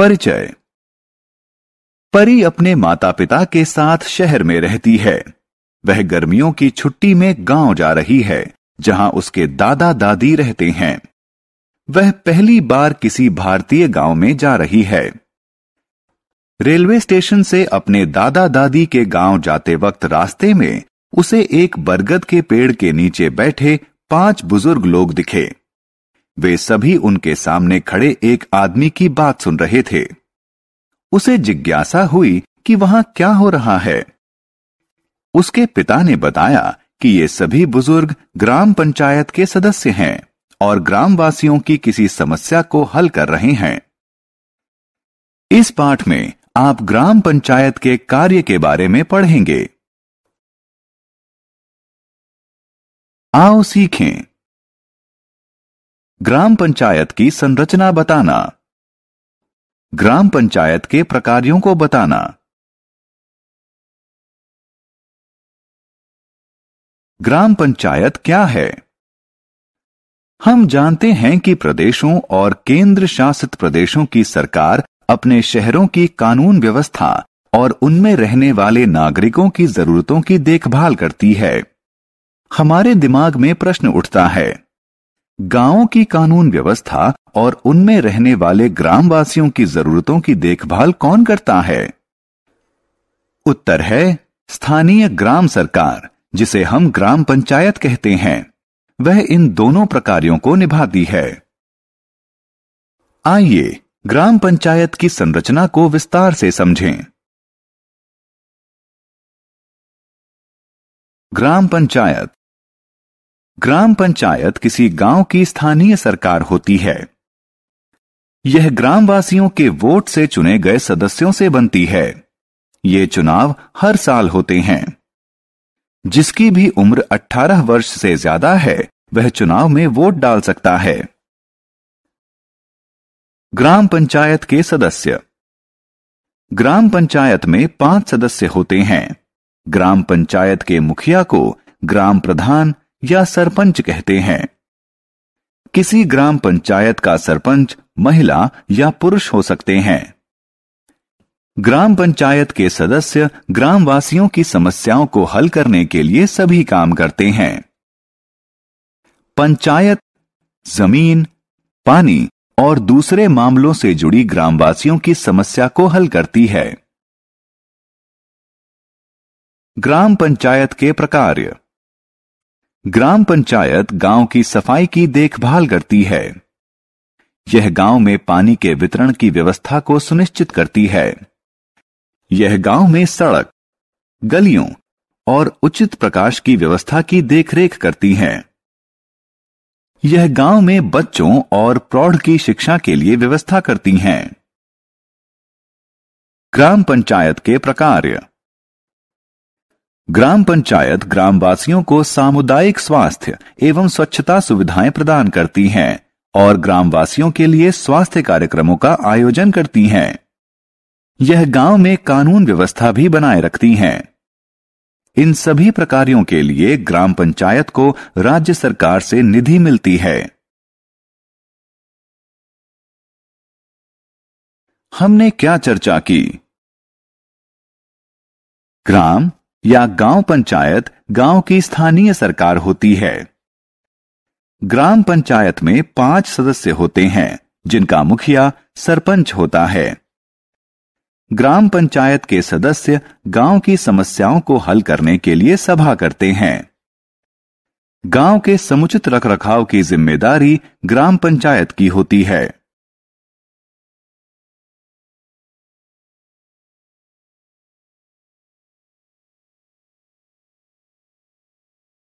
परिचय परी अपने माता पिता के साथ शहर में रहती है वह गर्मियों की छुट्टी में गांव जा रही है जहां उसके दादा दादी रहते हैं वह पहली बार किसी भारतीय गांव में जा रही है रेलवे स्टेशन से अपने दादा दादी के गांव जाते वक्त रास्ते में उसे एक बरगद के पेड़ के नीचे बैठे पांच बुजुर्ग लोग दिखे वे सभी उनके सामने खड़े एक आदमी की बात सुन रहे थे उसे जिज्ञासा हुई कि वहां क्या हो रहा है उसके पिता ने बताया कि ये सभी बुजुर्ग ग्राम पंचायत के सदस्य हैं और ग्रामवासियों की किसी समस्या को हल कर रहे हैं इस पाठ में आप ग्राम पंचायत के कार्य के बारे में पढ़ेंगे आओ सीखें ग्राम पंचायत की संरचना बताना ग्राम पंचायत के प्रकारियों को बताना ग्राम पंचायत क्या है हम जानते हैं कि प्रदेशों और केंद्र शासित प्रदेशों की सरकार अपने शहरों की कानून व्यवस्था और उनमें रहने वाले नागरिकों की जरूरतों की देखभाल करती है हमारे दिमाग में प्रश्न उठता है गांवों की कानून व्यवस्था और उनमें रहने वाले ग्रामवासियों की जरूरतों की देखभाल कौन करता है उत्तर है स्थानीय ग्राम सरकार जिसे हम ग्राम पंचायत कहते हैं वह इन दोनों प्रकारों को निभाती है आइए ग्राम पंचायत की संरचना को विस्तार से समझें ग्राम पंचायत ग्राम पंचायत किसी गांव की स्थानीय सरकार होती है यह ग्रामवासियों के वोट से चुने गए सदस्यों से बनती है ये चुनाव हर साल होते हैं जिसकी भी उम्र 18 वर्ष से ज्यादा है वह चुनाव में वोट डाल सकता है ग्राम पंचायत के सदस्य ग्राम पंचायत में पांच सदस्य होते हैं ग्राम पंचायत के मुखिया को ग्राम प्रधान या सरपंच कहते हैं किसी ग्राम पंचायत का सरपंच महिला या पुरुष हो सकते हैं ग्राम पंचायत के सदस्य ग्रामवासियों की समस्याओं को हल करने के लिए सभी काम करते हैं पंचायत जमीन पानी और दूसरे मामलों से जुड़ी ग्रामवासियों की समस्या को हल करती है ग्राम पंचायत के प्रकार ग्राम पंचायत गांव की सफाई की देखभाल करती है यह गांव में पानी के वितरण की व्यवस्था को सुनिश्चित करती है यह गांव में सड़क गलियों और उचित प्रकाश की व्यवस्था की देखरेख करती है यह गांव में बच्चों और प्रौढ़ की शिक्षा के लिए व्यवस्था करती हैं ग्राम पंचायत के प्रकार्य ग्राम पंचायत ग्रामवासियों को सामुदायिक स्वास्थ्य एवं स्वच्छता सुविधाएं प्रदान करती हैं और ग्रामवासियों के लिए स्वास्थ्य कार्यक्रमों का आयोजन करती हैं यह गांव में कानून व्यवस्था भी बनाए रखती हैं इन सभी प्रकारों के लिए ग्राम पंचायत को राज्य सरकार से निधि मिलती है हमने क्या चर्चा की ग्राम या गांव पंचायत गांव की स्थानीय सरकार होती है ग्राम पंचायत में पांच सदस्य होते हैं जिनका मुखिया सरपंच होता है ग्राम पंचायत के सदस्य गांव की समस्याओं को हल करने के लिए सभा करते हैं गांव के समुचित रखरखाव की जिम्मेदारी ग्राम पंचायत की होती है